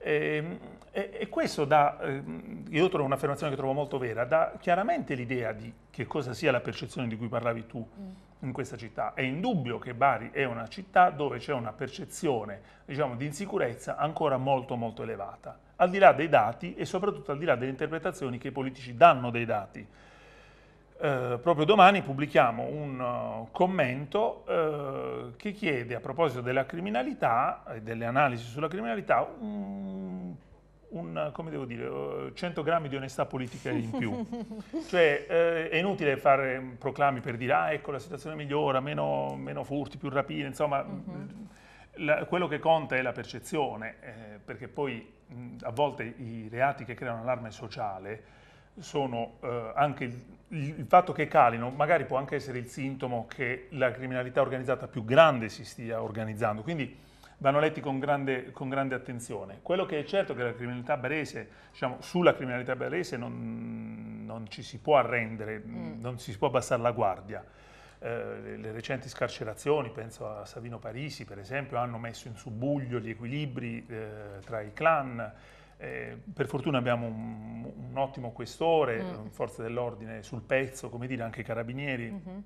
Ehm, e, e, questo dà, ehm, io trovo un'affermazione che trovo molto vera, dà chiaramente l'idea di che cosa sia la percezione di cui parlavi tu mm. in questa città. È indubbio che Bari è una città dove c'è una percezione diciamo, di insicurezza ancora molto molto elevata, al di là dei dati e soprattutto al di là delle interpretazioni che i politici danno dei dati. Eh, proprio domani pubblichiamo un uh, commento eh, che chiede a proposito della criminalità e delle analisi sulla criminalità un un, come devo dire, 100 eh, grammi di onestà politica in più. *laughs* cioè, eh, è inutile fare mm, proclami per dire, ah, ecco, la situazione migliora, meno, meno furti, più rapine, insomma... Mm-hmm. La, quello che conta è la percezione, eh, perché poi mh, mm, a volte i reati che creano allarme sociale sono eh, anche il, il, fatto che calino, magari può anche essere il sintomo che la criminalità organizzata più grande si stia organizzando. Quindi vanno letti con grande, con grande, attenzione. Quello che è certo è che la criminalità barese, diciamo, sulla criminalità barese non, non, ci si può arrendere, mm. non ci si può abbassare la guardia. Eh, le, le recenti scarcerazioni, penso a Savino Parisi per esempio, hanno messo in subbuglio gli equilibri eh, tra i clan, eh, per fortuna abbiamo un, un ottimo questore, mm. forze dell'ordine sul pezzo, come dire, anche i carabinieri, mm -hmm.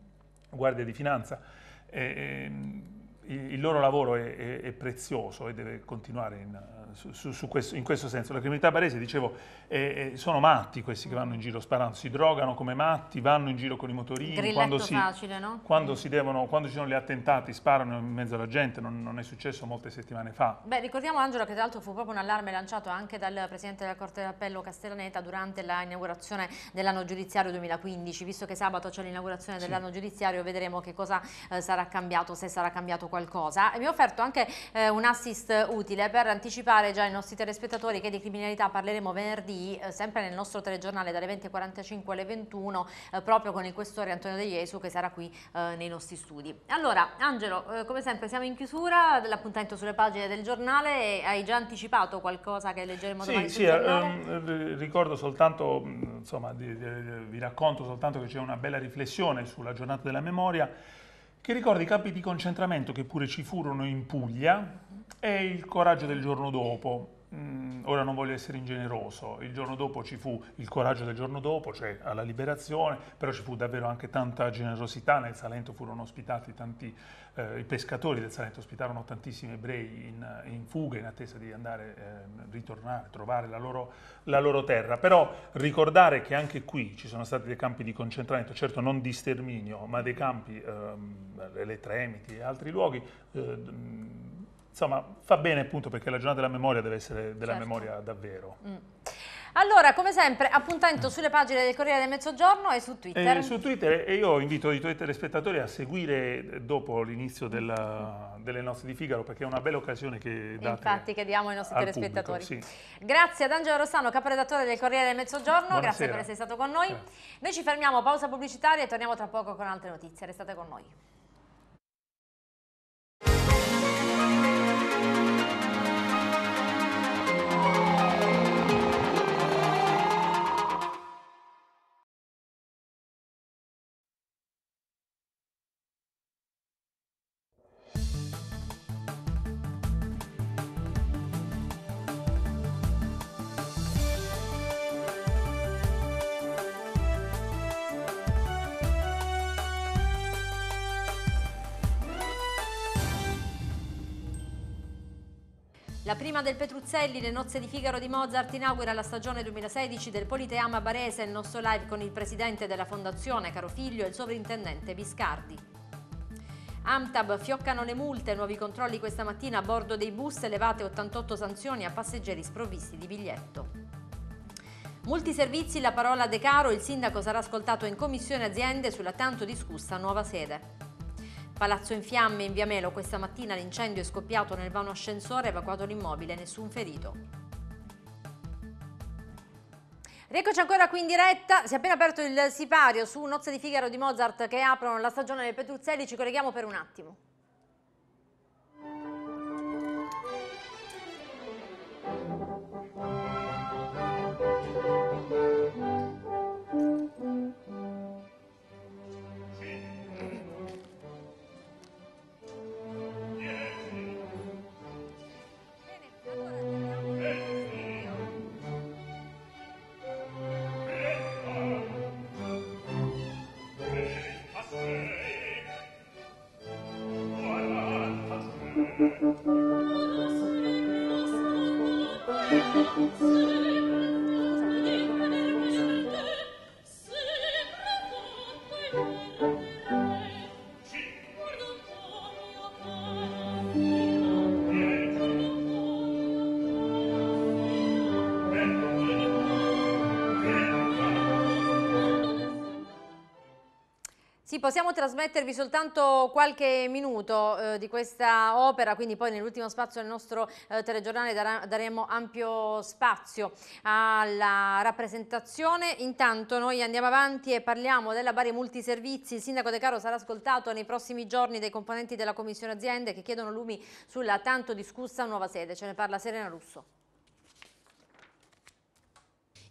guardia di finanza. Eh, ehm, il loro lavoro è, è, è prezioso e deve continuare in, su, su questo, in questo senso. La criminalità barese, dicevo, eh, sono matti questi che vanno in giro sparando, si drogano come matti, vanno in giro con i motorini, quando, si, facile, no? quando, devono, quando, ci sono gli attentati sparano in mezzo alla gente, non, non è successo molte settimane fa. Beh, ricordiamo Angelo che tra l'altro fu proprio un allarme lanciato anche dal Presidente della Corte d'Appello Castellaneta durante l'inaugurazione dell'anno giudiziario 2015, visto che sabato c'è l'inaugurazione dell'anno sì. giudiziario, vedremo che cosa eh, sarà cambiato, se sarà cambiato qualcosa. E mi ho offerto anche eh, un assist utile per anticipare ricordare già ai nostri telespettatori che di criminalità parleremo venerdì, eh, sempre nel nostro telegiornale dalle 20.45 alle 21, eh, proprio con il questore Antonio De Jesu che sarà qui eh, nei nostri studi. Allora, Angelo, eh, come sempre siamo in chiusura dell'appuntamento sulle pagine del giornale, eh, hai già anticipato qualcosa che leggeremo sì, domani Sì, ehm, ricordo soltanto, mm, insomma, di, di, di, vi racconto soltanto che c'è una bella riflessione sulla giornata della memoria che ricorda i campi di concentramento che pure ci furono in Puglia e il coraggio del giorno dopo. Mm, ora non voglio essere ingeneroso, il giorno dopo ci fu il coraggio del giorno dopo, cioè alla liberazione, però ci fu davvero anche tanta generosità, nel Salento furono ospitati tanti, eh, i pescatori del Salento ospitarono tantissimi ebrei in, in fuga in attesa di andare, eh, ritornare, trovare la loro, la loro, terra, però ricordare che anche qui ci sono stati dei campi di concentramento, certo non di sterminio, ma dei campi, ehm, le Tremiti e altri luoghi, eh, insomma, fa bene appunto perché la giornata della memoria deve essere della certo. memoria davvero. Mm. Allora, come sempre, appuntamento sulle pagine del Corriere del Mezzogiorno e su Twitter. E eh, su Twitter e io invito i tuoi telespettatori a seguire eh, dopo l'inizio delle nozze di Figaro perché è una bella occasione che date Infatti che diamo ai nostri telespettatori. Pubblico, sì. Grazie ad Angelo Rossano, caporedattore del Corriere del Mezzogiorno, Buonasera. grazie per essere stato con noi. Eh. Noi ci fermiamo, pausa pubblicitaria e torniamo tra poco con altre notizie. Restate con noi. La prima del Petruzzelli, Le nozze di Figaro di Mozart, inaugura la stagione 2016 del Politeama Barese, il nostro live con il presidente della fondazione Caro Figlio e il sovrintendente Biscardi. Amtab fioccano le multe, nuovi controlli questa mattina a bordo dei bus, elevate 88 sanzioni a passeggeri sprovvisti di biglietto. Multiservizi, la parola De Caro, il sindaco sarà ascoltato in commissione aziende sulla tanto discussa nuova sede. Palazzo in fiamme in via Melo questa mattina l'incendio è scoppiato nel vano ascensore, evacuato l'immobile, nessun ferito. Rieccoci ancora qui in diretta, si è appena aperto il sipario su Nozze di Figaro di Mozart che aprono la stagione del Petruzzelli, ci colleghiamo per un attimo. Thank nos Sì, possiamo trasmettervi soltanto qualche minuto eh, di questa opera, quindi poi nell'ultimo spazio del nostro eh, telegiornale dar daremo ampio spazio alla rappresentazione. Intanto noi andiamo avanti e parliamo della Bari Multiservizi. Il sindaco De Caro sarà ascoltato nei prossimi giorni dai componenti della Commissione Aziende che chiedono lumi sulla tanto discussa nuova sede. Ce ne parla Serena Russo.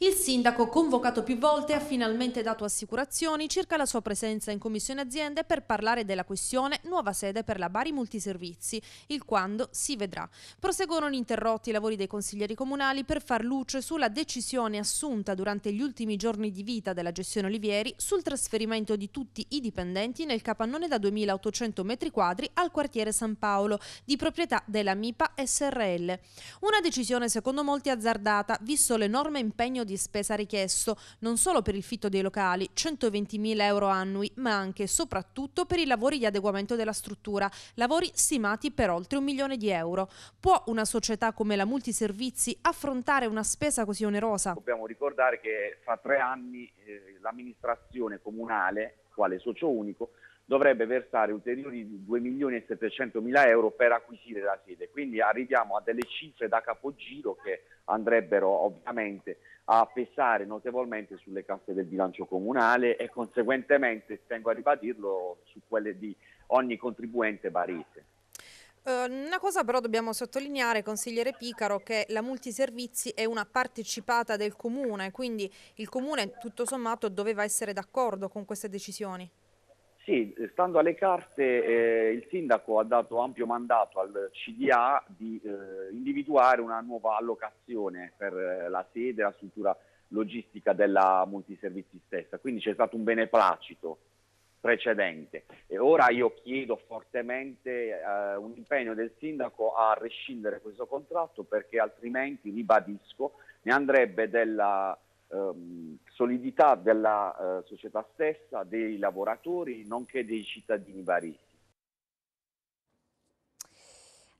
Il sindaco, convocato più volte, ha finalmente dato assicurazioni circa la sua presenza in Commissione Aziende per parlare della questione nuova sede per la Bari Multiservizi, il quando si vedrà. Proseguono interrotti i lavori dei consiglieri comunali per far luce sulla decisione assunta durante gli ultimi giorni di vita della gestione Olivieri sul trasferimento di tutti i dipendenti nel capannone da 2800 metri quadri al quartiere San Paolo, di proprietà della MIPA SRL. Una decisione secondo molti azzardata, visto l'enorme impegno di di spesa richiesto non solo per il fitto dei locali, 120.000 euro annui, ma anche e soprattutto per i lavori di adeguamento della struttura, lavori stimati per oltre un milione di euro. Può una società come la Multiservizi affrontare una spesa così onerosa? Dobbiamo ricordare che fa tre anni eh, l'amministrazione comunale, quale socio unico, dovrebbe versare ulteriori 2 milioni e 700 mila euro per acquisire la sede. Quindi arriviamo a delle cifre da capogiro che andrebbero ovviamente a pesare notevolmente sulle casse del bilancio comunale e conseguentemente, tengo a ribadirlo, su quelle di ogni contribuente barese. Eh, una cosa però dobbiamo sottolineare, consigliere Picaro, che la multiservizi è una partecipata del comune, quindi il comune tutto sommato doveva essere d'accordo con queste decisioni. Sì, stando alle carte eh, il sindaco ha dato ampio mandato al CDA di eh, individuare una nuova allocazione per eh, la sede la struttura logistica della multiservizi stessa, quindi c'è stato un beneplacito precedente e ora io chiedo fortemente eh, un impegno del sindaco a rescindere questo contratto perché altrimenti, ribadisco, ne andrebbe della ehm, solidità della eh, società stessa, dei lavoratori, nonché dei cittadini vari.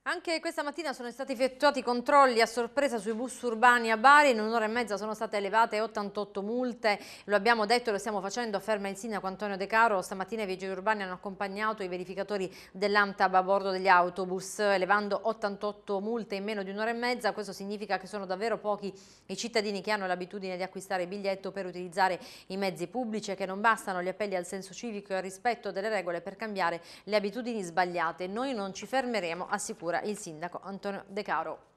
Anche questa mattina sono stati effettuati controlli a sorpresa sui bus urbani a Bari, in un'ora e mezza sono state elevate 88 multe, lo abbiamo detto e lo stiamo facendo, afferma il sindaco Antonio De Caro, stamattina i vigili urbani hanno accompagnato i verificatori dell'AMTAB a bordo degli autobus, elevando 88 multe in meno di un'ora e mezza, questo significa che sono davvero pochi i cittadini che hanno l'abitudine di acquistare biglietto per utilizzare i mezzi pubblici e che non bastano gli appelli al senso civico e al rispetto delle regole per cambiare le abitudini sbagliate. Noi non ci fermeremo, assicura il sindaco Antonio De Caro.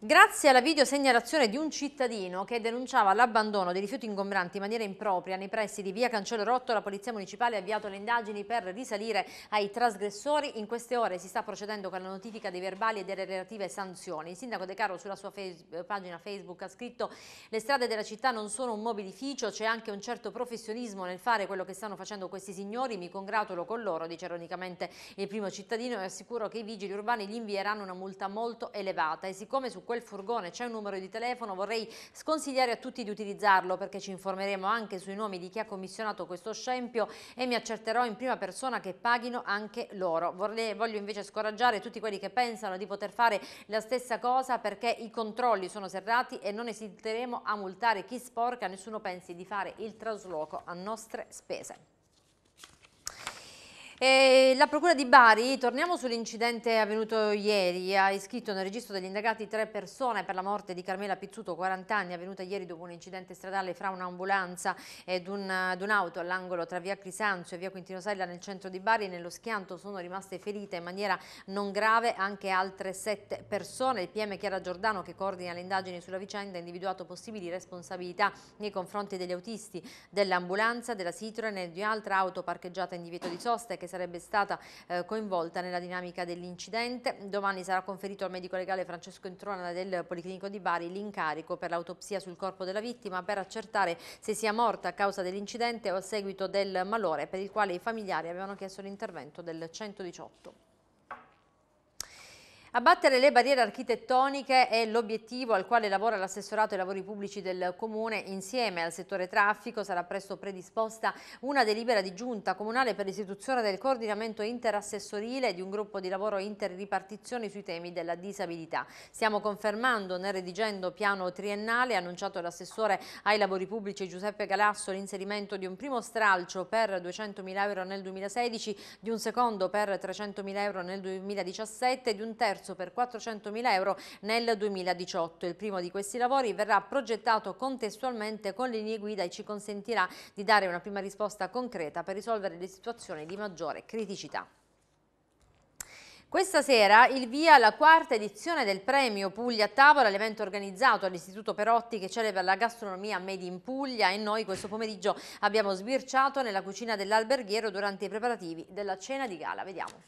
Grazie alla videosegnalazione di un cittadino che denunciava l'abbandono dei rifiuti ingombranti in maniera impropria nei pressi di via Cancello Rotto, la Polizia Municipale ha avviato le indagini per risalire ai trasgressori. In queste ore si sta procedendo con la notifica dei verbali e delle relative sanzioni. Il sindaco De Caro sulla sua Facebook, eh, pagina Facebook ha scritto le strade della città non sono un mobilificio, c'è anche un certo professionismo nel fare quello che stanno facendo questi signori, mi congratulo con loro, dice ironicamente il primo cittadino e assicuro che i vigili urbani gli invieranno una multa molto elevata e siccome su quel furgone c'è un numero di telefono, vorrei sconsigliare a tutti di utilizzarlo perché ci informeremo anche sui nomi di chi ha commissionato questo scempio e mi accerterò in prima persona che paghino anche loro. Vorrei, voglio invece scoraggiare tutti quelli che pensano di poter fare la stessa cosa perché i controlli sono serrati e non esiteremo a multare chi sporca, nessuno pensi di fare il trasloco a nostre spese. E la Procura di Bari, torniamo sull'incidente avvenuto ieri, ha iscritto nel registro degli indagati tre persone per la morte di Carmela Pizzuto, 40 anni, avvenuta ieri dopo un incidente stradale fra un'ambulanza ed un'auto un all'angolo tra via Crisanzio e via Quintino Sella nel centro di Bari. Nello schianto sono rimaste ferite in maniera non grave anche altre sette persone. Il PM Chiara Giordano, che coordina le indagini sulla vicenda, ha individuato possibili responsabilità nei confronti degli autisti dell'ambulanza, della Citroen e di un'altra auto parcheggiata in divieto di sosta che sarebbe stata eh, coinvolta nella dinamica dell'incidente. Domani sarà conferito al medico legale Francesco Entrona del Policlinico di Bari l'incarico per l'autopsia sul corpo della vittima per accertare se sia morta a causa dell'incidente o a seguito del malore per il quale i familiari avevano chiesto l'intervento del 118. Abbattere le barriere architettoniche è l'obiettivo al quale lavora l'assessorato ai lavori pubblici del Comune. Insieme al settore traffico sarà presto predisposta una delibera di giunta comunale per l'istituzione del coordinamento interassessorile di un gruppo di lavoro interripartizioni sui temi della disabilità. Stiamo confermando nel redigendo piano triennale annunciato l'assessore ai lavori pubblici Giuseppe Galasso l'inserimento di un primo stralcio per 200.000 euro nel 2016, di un secondo per 300.000 euro nel 2017 e di un terzo terzo per 400.000 euro nel 2018. Il primo di questi lavori verrà progettato contestualmente con le linee guida e ci consentirà di dare una prima risposta concreta per risolvere le situazioni di maggiore criticità. Questa sera il via alla quarta edizione del premio Puglia a Tavola, l'evento organizzato all'Istituto Perotti che celebra la gastronomia made in Puglia e noi questo pomeriggio abbiamo sbirciato nella cucina dell'alberghiero durante i preparativi della cena di gala. Vediamo.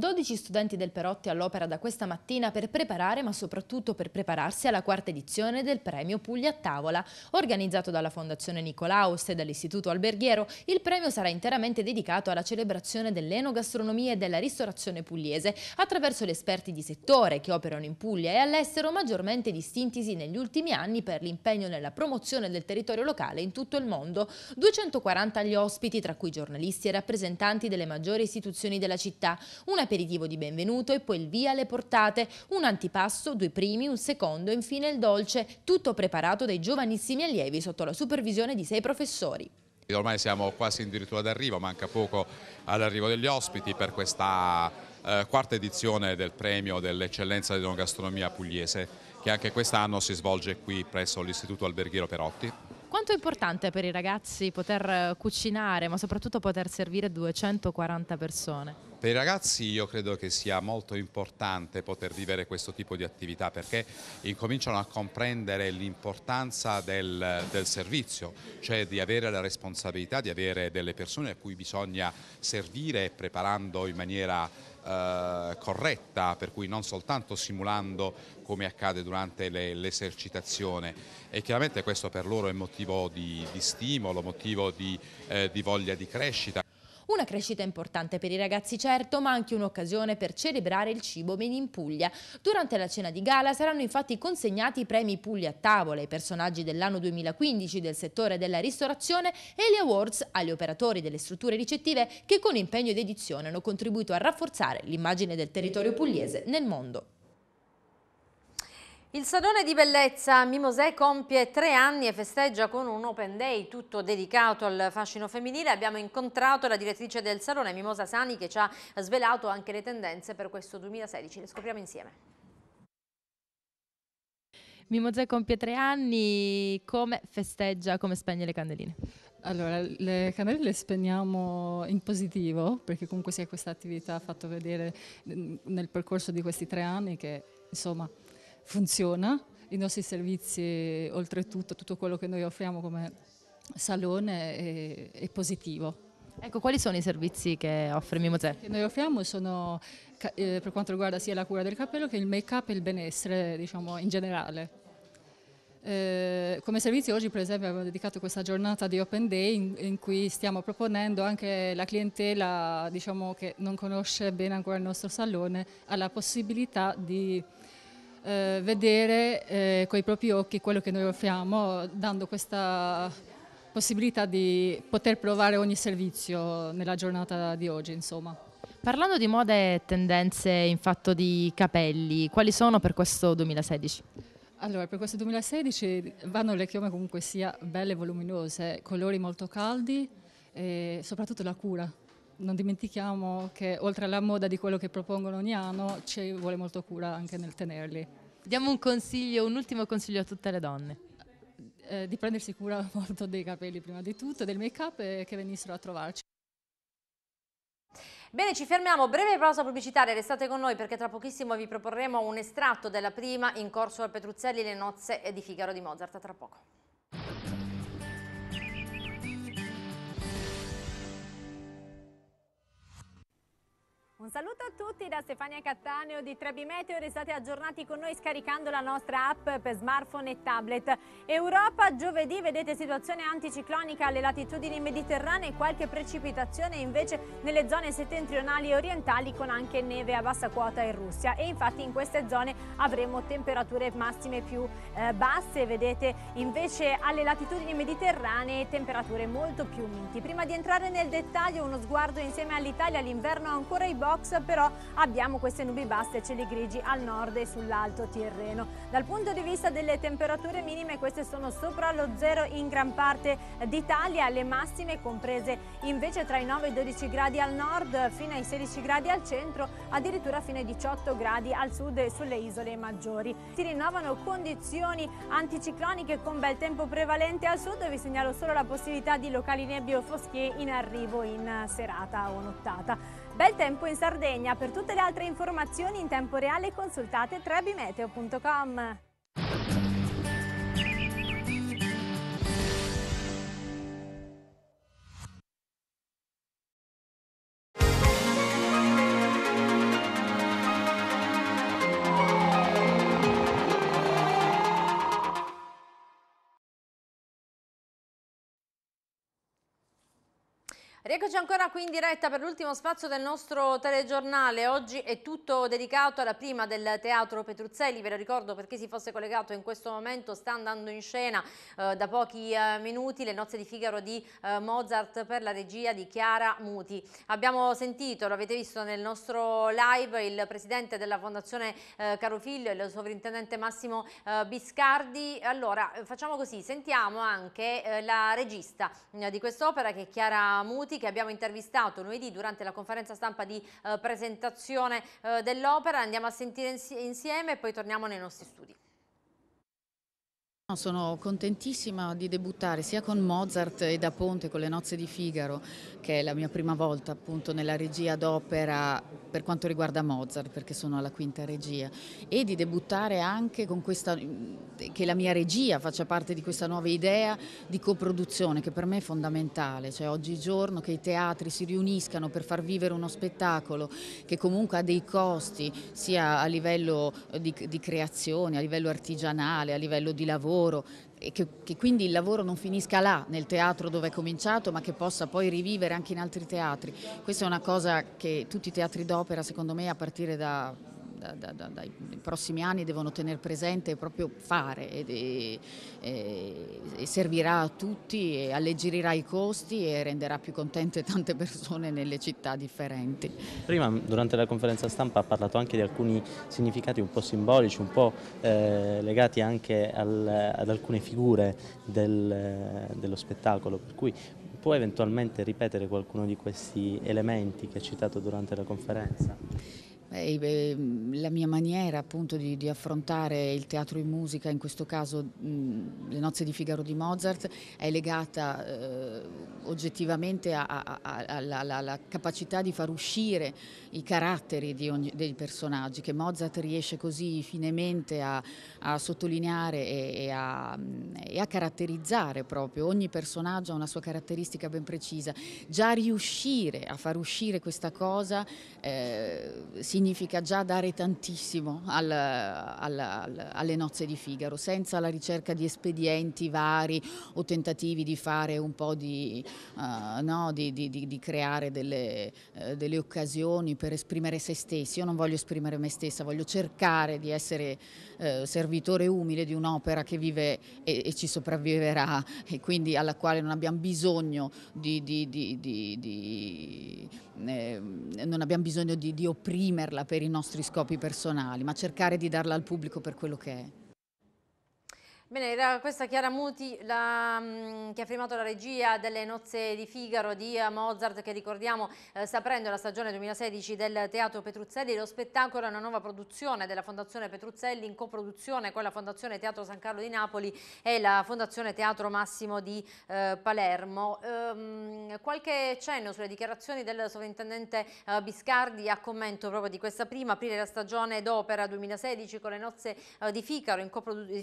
12 studenti del Perotti all'opera da questa mattina per preparare, ma soprattutto per prepararsi alla quarta edizione del premio Puglia a Tavola. Organizzato dalla Fondazione Nicolaus e dall'Istituto Alberghiero, il premio sarà interamente dedicato alla celebrazione dell'enogastronomia e della ristorazione pugliese, attraverso gli esperti di settore che operano in Puglia e all'estero, maggiormente distintisi negli ultimi anni per l'impegno nella promozione del territorio locale in tutto il mondo. 240 gli ospiti, tra cui giornalisti e rappresentanti delle maggiori istituzioni della città. Una aperitivo di benvenuto e poi il via alle portate, un antipasto, due primi, un secondo e infine il dolce, tutto preparato dai giovanissimi allievi sotto la supervisione di sei professori. Ormai siamo quasi addirittura d'arrivo, manca poco all'arrivo degli ospiti per questa eh, quarta edizione del premio dell'eccellenza di gastronomia pugliese che anche quest'anno si svolge qui presso l'Istituto Alberghiero Perotti. Quanto è importante per i ragazzi poter eh, cucinare ma soprattutto poter servire 240 persone? Per i ragazzi io credo che sia molto importante poter vivere questo tipo di attività perché incominciano a comprendere l'importanza del, del, servizio, cioè di avere la responsabilità di avere delle persone a cui bisogna servire preparando in maniera eh, corretta, per cui non soltanto simulando come accade durante l'esercitazione le, e chiaramente questo per loro è motivo di, di stimolo, motivo di, eh, di voglia di crescita. Una crescita importante per i ragazzi certo, ma anche un'occasione per celebrare il cibo made in Puglia. Durante la cena di gala saranno infatti consegnati i premi Puglia a tavola ai personaggi dell'anno 2015 del settore della ristorazione e gli awards agli operatori delle strutture ricettive che con impegno ed edizione hanno contribuito a rafforzare l'immagine del territorio pugliese nel mondo. Il Salone di Bellezza Mimosè compie tre anni e festeggia con un Open Day tutto dedicato al fascino femminile. Abbiamo incontrato la direttrice del Salone, Mimosa Sani, che ci ha svelato anche le tendenze per questo 2016. Le scopriamo insieme. Mimosè compie tre anni, come festeggia, come spegne le candeline? Allora, le candele le spegniamo in positivo, perché comunque sia questa attività ha fatto vedere mm, nel percorso di questi tre anni che, insomma, funziona, i nostri servizi oltretutto, tutto quello che noi offriamo come salone è, è positivo. Ecco, quali sono i servizi che offre Mimosè? Che noi offriamo sono, eh, per quanto riguarda sia la cura del capello che il make-up e il benessere, diciamo, in generale. Eh, come servizi oggi per esempio abbiamo dedicato questa giornata di Open Day in, in cui stiamo proponendo anche la clientela diciamo, che non conosce bene ancora il nostro salone alla possibilità di eh, vedere eh, i propri occhi quello che noi offriamo, dando questa possibilità di poter provare ogni servizio nella giornata di oggi. Insomma. Parlando di moda e tendenze in fatto di capelli, quali sono per questo 2016? Allora, per questo 2016 vanno le chiome comunque sia belle e voluminose, colori molto caldi e eh, soprattutto la cura non dimentichiamo che oltre alla moda di quello che propongono ogni anno ci vuole molto cura anche nel tenerli. Diamo un consiglio, un ultimo consiglio a tutte le donne. Eh, di prendersi cura *laughs* molto dei capelli prima di tutto, del make up e che venissero a trovarci. Bene, ci fermiamo, breve pausa pubblicitaria, restate con noi perché tra pochissimo vi proporremo un estratto della prima in corso al Petruzzelli le nozze di Figaro di Mozart, tra poco. Un saluto a tutti da Stefania Cattaneo di Trebi Meteo, restate aggiornati con noi scaricando la nostra app per smartphone e tablet. Europa giovedì vedete situazione anticiclonica alle latitudini mediterranee qualche precipitazione invece nelle zone settentrionali e orientali con anche neve a bassa quota in Russia e infatti in queste zone avremo temperature massime più eh, basse, vedete invece alle latitudini mediterranee temperature molto più minti. Prima di entrare nel dettaglio uno sguardo insieme all'Italia, l'inverno ancora i bordi Fox, però abbiamo queste nubi basse e cieli grigi al nord e sull'alto Tirreno. Dal punto di vista delle temperature minime queste sono sopra lo zero in gran parte d'Italia, le massime comprese invece tra i 9 e i 12 gradi al nord fino ai 16 gradi al centro, addirittura fino ai 18 gradi al sud e sulle isole maggiori. Si rinnovano condizioni anticicloniche con bel tempo prevalente al sud, vi segnalo solo la possibilità di locali o foschie in arrivo in serata o nottata. Bel tempo in Sardegna, per tutte le altre informazioni in tempo reale consultate trebimeteo.com. Rieccoci ancora qui in diretta per l'ultimo spazio del nostro telegiornale. Oggi è tutto dedicato alla prima del Teatro Petruzzelli. Ve lo ricordo per chi si fosse collegato in questo momento, sta andando in scena eh, da pochi eh, minuti le nozze di Figaro di eh, Mozart per la regia di Chiara Muti. Abbiamo sentito, lo avete visto nel nostro live, il presidente della Fondazione eh, Carofiglio, il sovrintendente Massimo eh, Biscardi. Allora, eh, facciamo così, sentiamo anche la regista mm, di quest'opera che è Chiara Muti che abbiamo intervistato lunedì durante la conferenza stampa di eh, presentazione eh, dell'opera. Andiamo a sentire insieme e poi torniamo nei nostri studi. Sono contentissima di debuttare sia con Mozart e da Ponte con le nozze di Figaro, che è la mia prima volta appunto nella regia d'opera per quanto riguarda Mozart, perché sono alla quinta regia, e di debuttare anche con questa, che la mia regia faccia parte di questa nuova idea di coproduzione che per me è fondamentale, cioè oggigiorno che i teatri si riuniscano per far vivere uno spettacolo che comunque ha dei costi sia a livello di, di creazione, a livello artigianale, a livello di lavoro, lavoro e che, che, quindi il lavoro non finisca là, nel teatro dove è cominciato, ma che possa poi rivivere anche in altri teatri. Questa è una cosa che tutti i teatri d'opera, secondo me, a partire da da, da, dai prossimi anni devono tenere presente proprio fare e, e, e servirà a tutti e alleggerirà i costi e renderà più contente tante persone nelle città differenti. Prima durante la conferenza stampa ha parlato anche di alcuni significati un po' simbolici, un po' eh, legati anche al, ad alcune figure del, dello spettacolo, per cui può eventualmente ripetere qualcuno di questi elementi che ha citato durante la conferenza? Eh, eh, la mia maniera appunto di, di, affrontare il teatro in musica, in questo caso mh, le nozze di Figaro di Mozart, è legata eh, oggettivamente alla capacità di far uscire i caratteri ogni, dei personaggi, che Mozart riesce così finemente a, a sottolineare e, e, a, e, a, caratterizzare proprio. Ogni personaggio ha una sua caratteristica ben precisa. Già riuscire a far uscire questa cosa eh, si significa già dare tantissimo al, al, al, alle nozze di Figaro, senza la ricerca di espedienti vari o tentativi di fare un po' di, uh, no, di, di, di creare delle, uh, delle, occasioni per esprimere se stessi. Io non voglio esprimere me stessa, voglio cercare di essere uh, servitore umile di un'opera che vive e, e, ci sopravviverà e quindi alla quale non abbiamo bisogno di, eh, non abbiamo bisogno di opprimere per i nostri scopi personali, ma cercare di darla al pubblico per quello che è. Bene, era questa Chiara Muti la, mm, che ha firmato la regia delle nozze di Figaro di eh, Mozart che ricordiamo eh, sta aprendo la stagione 2016 del Teatro Petruzzelli. Lo spettacolo è una nuova produzione della Fondazione Petruzzelli in coproduzione con la Fondazione Teatro San Carlo di Napoli e la Fondazione Teatro Massimo di eh, Palermo. Ehm, qualche cenno sulle dichiarazioni del sovrintendente eh, Biscardi a commento proprio di questa prima, aprire la stagione d'opera 2016 con le nozze eh, di Figaro in coproduzione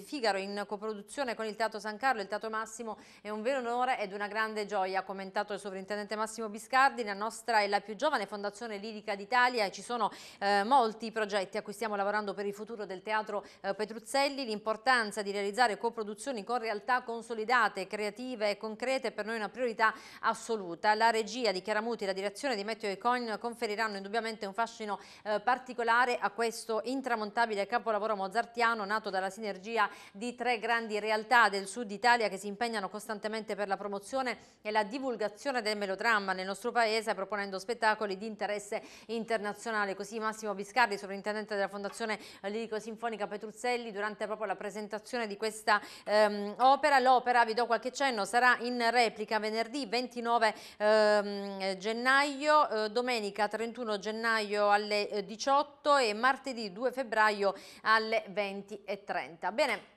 coproduzione con il Teatro San Carlo e il Teatro Massimo è un vero onore ed una grande gioia, ha commentato il sovrintendente Massimo Biscardi, la nostra è la più giovane fondazione lirica d'Italia e ci sono eh, molti progetti a cui stiamo lavorando per il futuro del Teatro eh, Petruzzelli, l'importanza di realizzare coproduzioni con realtà consolidate, creative e concrete è per noi una priorità assoluta. La regia di Chiaramuti e la direzione di Matteo Icon conferiranno indubbiamente un fascino eh, particolare a questo intramontabile capolavoro mozartiano nato dalla sinergia di tre grandi grandi realtà del sud Italia che si impegnano costantemente per la promozione e la divulgazione del melodramma nel nostro paese proponendo spettacoli di interesse internazionale. Così Massimo Biscardi, sovrintendente della Fondazione Lirico-Sinfonica Petruzzelli, durante proprio la presentazione di questa ehm, opera, l'opera, vi do qualche cenno, sarà in replica venerdì 29 ehm, gennaio, eh, domenica 31 gennaio alle 18 eh, e martedì 2 febbraio alle 20.30. Bene,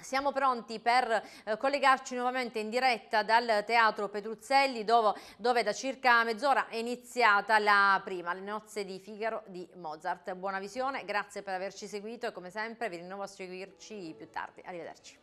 siamo pronti per eh, collegarci nuovamente in diretta dal Teatro Petruzzelli dove, dove, da circa mezz'ora è iniziata la prima, le nozze di Figaro di Mozart. Buona visione, grazie per averci seguito e come sempre vi rinnovo a seguirci più tardi. Arrivederci.